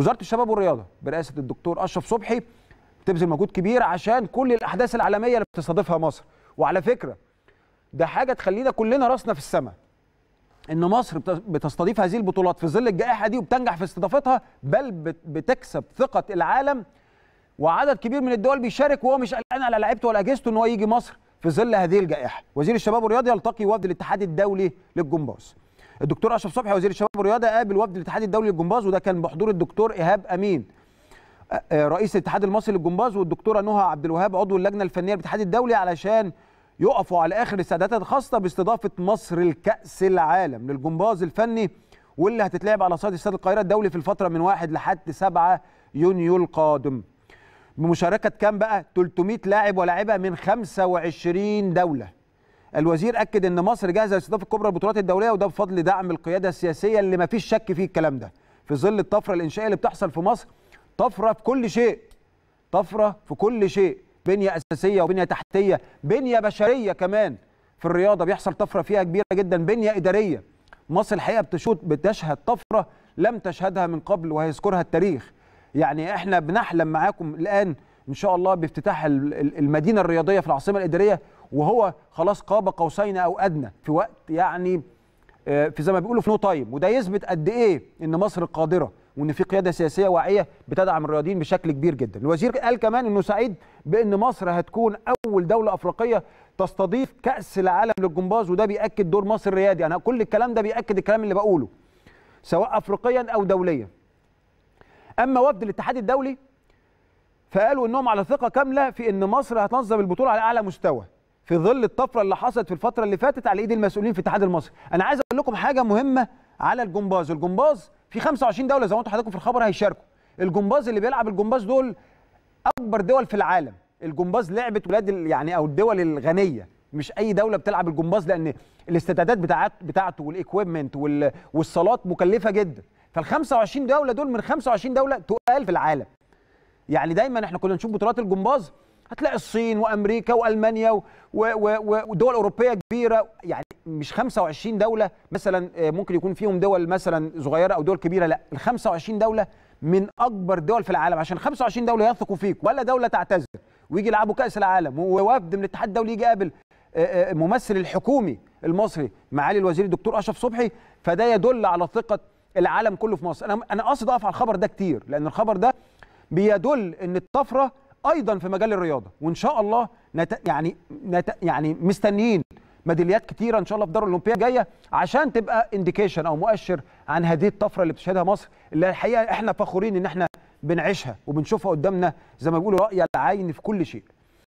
وزاره الشباب والرياضه برئاسه الدكتور اشرف صبحي بتبذل مجهود كبير عشان كل الاحداث العالميه اللي بتستضيفها مصر وعلى فكره ده حاجه تخلينا كلنا راسنا في السماء ان مصر بتستضيف هذه البطولات في ظل الجائحه دي وبتنجح في استضافتها بل بتكسب ثقه العالم وعدد كبير من الدول بيشارك وهو مش قلقان على لعيبته ولا اجهزته ان هو يجي مصر في ظل هذه الجائحه وزير الشباب والرياضه يلتقي وفد الاتحاد الدولي للجمباز الدكتور اشرف صبحي وزير الشباب والرياضه قابل آه، وفد الاتحاد الدولي للجمباز وده كان بحضور الدكتور ايهاب امين آه، آه، رئيس الاتحاد المصري للجمباز والدكتوره نهى عبد الوهاب عضو اللجنه الفنيه للاتحاد الدولي علشان يقفوا على اخر الاستعدادات الخاصه باستضافه مصر لكاس العالم للجمباز الفني واللي هتتلعب على صعيد استاد القاهره الدولي في الفتره من 1 لحد 7 يونيو القادم بمشاركه كام بقى 300 لاعب ولاعيبه من 25 دوله الوزير اكد ان مصر جاهزه لاستضافه كبرى البطولات الدوليه وده بفضل دعم القياده السياسيه اللي ما فيش شك فيه الكلام ده في ظل الطفره الانشائيه اللي بتحصل في مصر طفره في كل شيء طفره في كل شيء بنيه اساسيه وبنيه تحتيه بنيه بشريه كمان في الرياضه بيحصل طفره فيها كبيره جدا بنيه اداريه مصر الحقيقه بتشهد بتشهد طفره لم تشهدها من قبل وهيذكرها التاريخ يعني احنا بنحلم معاكم الان ان شاء الله بافتتاح المدينه الرياضيه في العاصمه الاداريه وهو خلاص قاب قوسين او ادنى في وقت يعني آه، في زي ما بيقولوا في نو تايم وده يثبت قد ايه ان مصر قادره وان في قياده سياسيه واعيه بتدعم الرياضيين بشكل كبير جدا الوزير قال كمان انه سعيد بان مصر هتكون اول دوله افريقيه تستضيف كاس العالم للجمباز وده بياكد دور مصر الريادي انا كل الكلام ده بياكد الكلام اللي بقوله سواء افريقيا او دوليا اما وفد الاتحاد الدولي فقالوا انهم على ثقه كامله في ان مصر هتنظم البطوله على اعلى مستوى في ظل الطفره اللي حصلت في الفتره اللي فاتت على ايد المسؤولين في الاتحاد المصري انا عايز اقول لكم حاجه مهمه على الجمباز الجمباز في 25 دوله زي ما انتم حضراتكم في الخبر هيشاركوا الجمباز اللي بيلعب الجمباز دول اكبر دول في العالم الجمباز لعبه ولاد يعني او الدول الغنيه مش اي دوله بتلعب الجمباز لان الاستعدادات بتاعت بتاعته والاكويبمنت والصالات مكلفه جدا فال 25 دوله دول من 25 دوله تقال في العالم يعني دايما احنا كنا نشوف بطولات الجمباز هتلاقي الصين وامريكا والمانيا ودول اوروبيه كبيره يعني مش 25 دوله مثلا آه، ممكن يكون فيهم دول مثلا صغيره او دول كبيره لا ال 25 دوله من اكبر دول في العالم عشان 25 دوله يثقوا فيك ولا دوله تعتذر ويجي يلعبوا كاس العالم ووفد من الاتحاد الدولي يجي يقابل آه، آه، ممثل الحكومي المصري معالي الوزير الدكتور اشرف صبحي فده يدل على ثقه العالم كله في مصر انا انا قصدي اقف على الخبر ده كتير لان الخبر ده بيدل ان الطفره ايضا في مجال الرياضه وان شاء الله نت... يعني نت... يعني مستنيين ميداليات كتيره ان شاء الله في دار الاولمبيه الجايه عشان تبقى انديكيشن او مؤشر عن هذه الطفره اللي بتشهدها مصر اللي الحقيقه احنا فخورين ان احنا بنعيشها وبنشوفها قدامنا زي ما بيقولوا راي العين في كل شيء